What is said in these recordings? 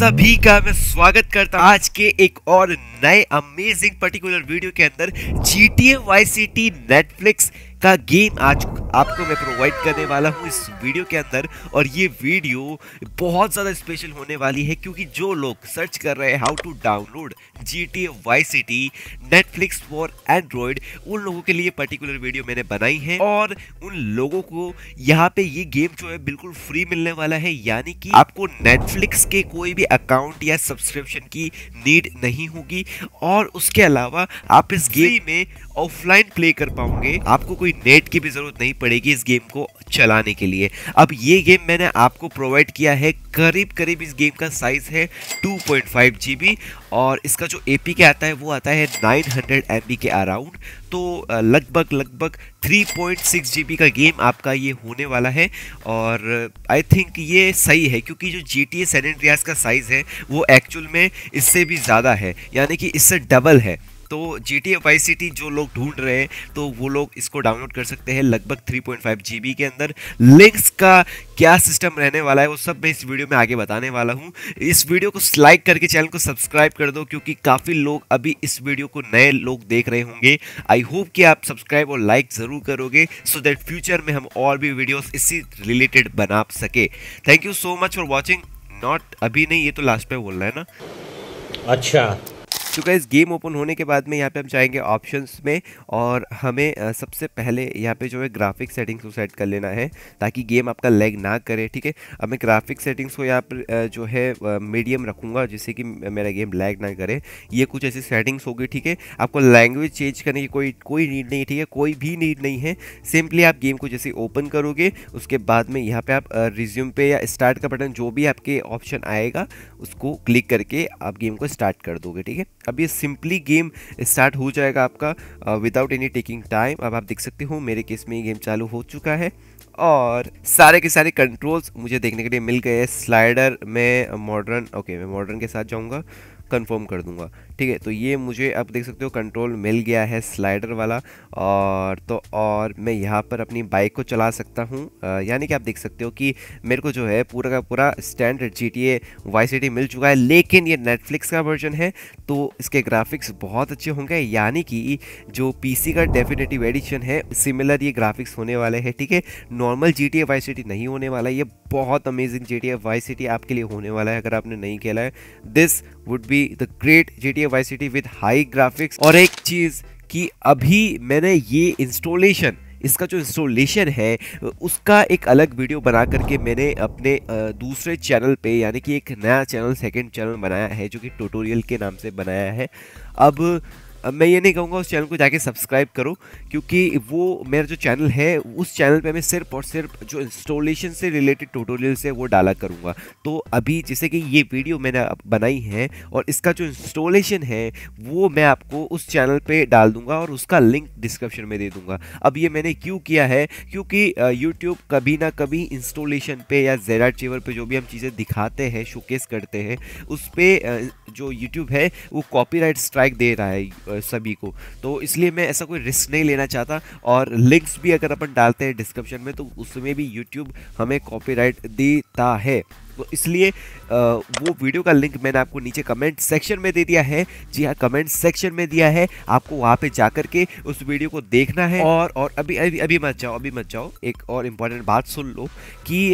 सभी का मैं स्वागत करता हूँ आज के एक और नए अमेजिंग पर्टिकुलर वीडियो के अंदर G T A vice city Netflix का गेम आज आपको मैं प्रोवाइड करने वाला हूँ इस वीडियो के अंदर और ये वीडियो बहुत ज़्यादा स्पेशल होने वाली है क्योंकि जो लोग सर्च कर रहे हैं how to download G T vice city Netflix for Android उन लोगों के लिए पर्टिकुलर वीडियो मैंने बनाई है और उन लोगों को यहाँ पे ये गेम जो है बिल्कुल फ्री मिलने वाला है यानी कि आपको नेटफ्लिक्स के कोई भी अकाउंट या सब्सक्रिप्शन की नीड नहीं होगी और उसके अलावा आप इस गेम में ऑफलाइन प्ले कर पाओगे आपको कोई कोई नेट की भी ज़रूरत नहीं पड़ेगी इस गेम को चलाने के लिए अब ये गेम मैंने आपको प्रोवाइड किया है करीब करीब इस गेम का साइज़ है 2.5 जीबी और इसका जो ए के आता है वो आता है 900 हंड्रेड के अराउंड तो लगभग लगभग 3.6 जीबी का गेम आपका ये होने वाला है और आई थिंक ये सही है क्योंकि जो जी टी एस का साइज़ है वो एक्चुअल में इससे भी ज़्यादा है यानी कि इससे डबल है तो जी टी एफ वाई टी जो लोग ढूंढ रहे हैं तो वो लोग इसको डाउनलोड कर सकते हैं लगभग थ्री पॉइंट फाइव जी बी के अंदर लिंक्स का क्या सिस्टम रहने वाला है वो सब मैं इस वीडियो में आगे बताने वाला हूँ इस वीडियो को लाइक करके चैनल को सब्सक्राइब कर दो क्योंकि काफ़ी लोग अभी इस वीडियो को नए लोग देख रहे होंगे आई होप कि आप सब्सक्राइब और लाइक ज़रूर करोगे सो दैट फ्यूचर में हम और भी वीडियोस इसी रिलेटेड बना सके thank you so much for watching not अभी नहीं ये तो लास्ट पर बोल रहा है ना अच्छा तो क्या गेम ओपन होने के बाद में यहाँ पे हम जाएंगे ऑप्शंस में और हमें सबसे पहले यहाँ पे जो है ग्राफिक सेटिंग्स को सेट कर लेना है ताकि गेम आपका लैग ना करे ठीक है अब मैं ग्राफिक सेटिंग्स को यहाँ पर जो है मीडियम रखूँगा जिससे कि मेरा गेम लैग ना करे ये कुछ ऐसी सेटिंग्स होगी ठीक है आपको लैंग्वेज चेंज करने की कोई कोई नीड नहीं ठीक है कोई भी नीड नहीं है सिंपली आप गेम को जैसे ओपन करोगे उसके बाद में यहाँ पर आप रिज्यूम पे या स्टार्ट का बटन जो भी आपके ऑप्शन आएगा उसको क्लिक करके आप गेम को स्टार्ट कर दोगे ठीक है अब ये सिंपली गेम स्टार्ट हो जाएगा आपका विदाउट एनी टेकिंग टाइम अब आप देख सकते हो मेरे केस में ये गेम चालू हो चुका है और सारे के सारे कंट्रोल्स मुझे देखने के लिए मिल गए स्लाइडर में मॉडर्न ओके मैं मॉडर्न के साथ जाऊँगा कंफर्म कर दूंगा ठीक है तो ये मुझे आप देख सकते हो कंट्रोल मिल गया है स्लाइडर वाला और तो और मैं यहाँ पर अपनी बाइक को चला सकता हूँ यानी कि आप देख सकते हो कि मेरे को जो है पूरा का पूरा standard G T A vice city मिल चुका है लेकिन ये नेटफ्लिक्स का वर्जन है तो इसके ग्राफिक्स बहुत अच्छे होंगे यानी कि जो पी सी का डेफिनेटिव एडिशन है सिमिलर ये ग्राफिक्स होने वाले हैं ठीक है non normal G T vice city नहीं होने वाला है ये बहुत amazing G T vice city आपके लिए होने वाला है अगर आपने नहीं खेला है this would be the great G T vice city with high graphics और एक चीज़ कि अभी मैंने ये इंस्टॉलेशन इसका जो इंस्टॉलेशन है उसका एक अलग वीडियो बना करके मैंने अपने दूसरे चैनल पे यानी कि एक नया चैनल सेकंड चैनल बनाया है जो कि ट्यूटोरियल के नाम से बनाया है अब मैं ये नहीं कहूँगा उस चैनल को जाके सब्सक्राइब करो क्योंकि वो मेरा जो चैनल है उस चैनल पे मैं सिर्फ और सिर्फ जो इंस्टॉलेशन से रिलेटेड ट्यूटोरियल्स है वो डाला करूँगा तो अभी जैसे कि ये वीडियो मैंने बनाई है और इसका जो इंस्टॉलेशन है वो मैं आपको उस चैनल पर डाल दूँगा और उसका लिंक डिस्क्रिप्शन में दे दूँगा अब ये मैंने क्यों किया है क्योंकि यूट्यूब कभी ना कभी इंस्टॉलेशन पर या जेरा चेवर पर जो भी हम चीज़ें दिखाते हैं शोकेस करते हैं उस पर जो यूट्यूब है वो कॉपी स्ट्राइक दे रहा है सभी को तो इसलिए मैं ऐसा कोई रिस्क नहीं लेना चाहता और लिंक्स भी अगर अपन डालते हैं डिस्क्रिप्शन में तो उसमें भी यूट्यूब हमें कॉपीराइट देता है तो इसलिए वो वीडियो का लिंक मैंने आपको नीचे कमेंट सेक्शन में दे दिया है जी हाँ कमेंट सेक्शन में दिया है आपको वहाँ पे जाकर के उस वीडियो को देखना है और और अभी अभी अभी मत जाओ अभी मत जाओ एक और इम्पॉर्टेंट बात सुन लो कि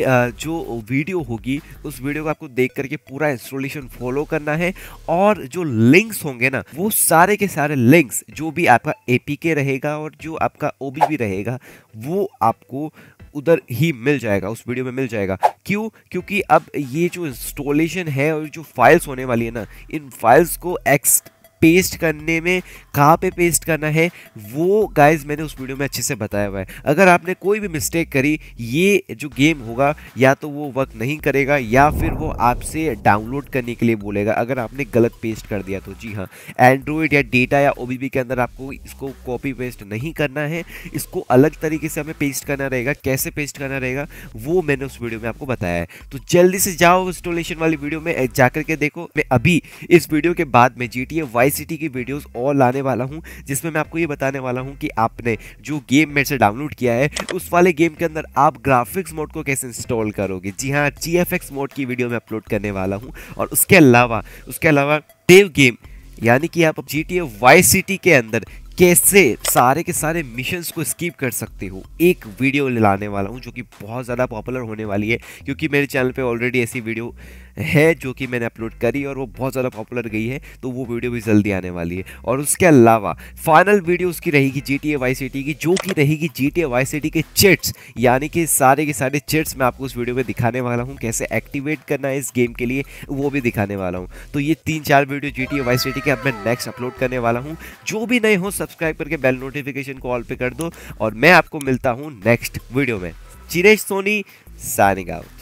जो वीडियो होगी उस वीडियो को आपको देख करके पूरा इंस्टॉलेशन फॉलो करना है और जो लिंक्स होंगे ना वो सारे के सारे लिंक्स जो भी आपका ए रहेगा और जो आपका ओ रहेगा वो आपको उधर ही मिल जाएगा उस वीडियो में मिल जाएगा क्यों क्योंकि अब ये जो इंस्टॉलेशन है और जो फाइल्स होने वाली है ना इन फाइल्स को एक्स पेस्ट करने में कहाँ पे पेस्ट करना है वो गाइज मैंने उस वीडियो में अच्छे से बताया हुआ है अगर आपने कोई भी मिस्टेक करी ये जो गेम होगा या तो वो वर्क नहीं करेगा या फिर वो आपसे डाउनलोड करने के लिए बोलेगा अगर आपने गलत पेस्ट कर दिया तो जी हाँ एंड्रॉयड या डेटा या ओ के अंदर आपको इसको कॉपी पेस्ट नहीं करना है इसको अलग तरीके से हमें पेस्ट करना रहेगा कैसे पेस्ट करना रहेगा वो मैंने उस वीडियो में आपको बताया है तो जल्दी से जाओ इंस्टॉलेशन वाली वीडियो में जाकर के देखो मैं अभी इस वीडियो के बाद में जी टी सिटी की वीडियोस और लाने वाला हूँ जिसमें मैं आपको ये बताने वाला हूँ कि आपने जो गेम मेरे से डाउनलोड किया है उस वाले गेम के अंदर आप ग्राफिक्स मोड को कैसे इंस्टॉल करोगे जी हाँ जी मोड की वीडियो मैं अपलोड करने वाला हूँ और उसके अलावा उसके अलावा टेव गेम यानी कि आप जी टी वाई सिटी के अंदर कैसे सारे के सारे मिशंस को स्किप कर सकते हो एक वीडियो लाने वाला हूँ जो कि बहुत ज़्यादा पॉपुलर होने वाली है क्योंकि मेरे चैनल पे ऑलरेडी ऐसी वीडियो है जो कि मैंने अपलोड करी और वो बहुत ज़्यादा पॉपुलर गई है तो वो वीडियो भी जल्दी आने वाली है और उसके अलावा फाइनल वीडियो उसकी रहेगी G T A vice city की जो कि रहेगी G T A vice city के चिट्स यानी कि सारे के सारे चिट्स मैं आपको उस वीडियो में दिखाने वाला हूँ कैसे एक्टिवेट करना है इस गेम के लिए वो भी दिखाने वाला हूँ तो ये तीन चार video G T A vice city के अब मैं नेक्स्ट अपलोड करने वाला हूँ जो भी नए हो सब्सक्राइब करके बेल नोटिफिकेशन को ऑल पे कर दो और मैं आपको मिलता हूँ नेक्स्ट वीडियो में चिरेश सोनी साइनिंग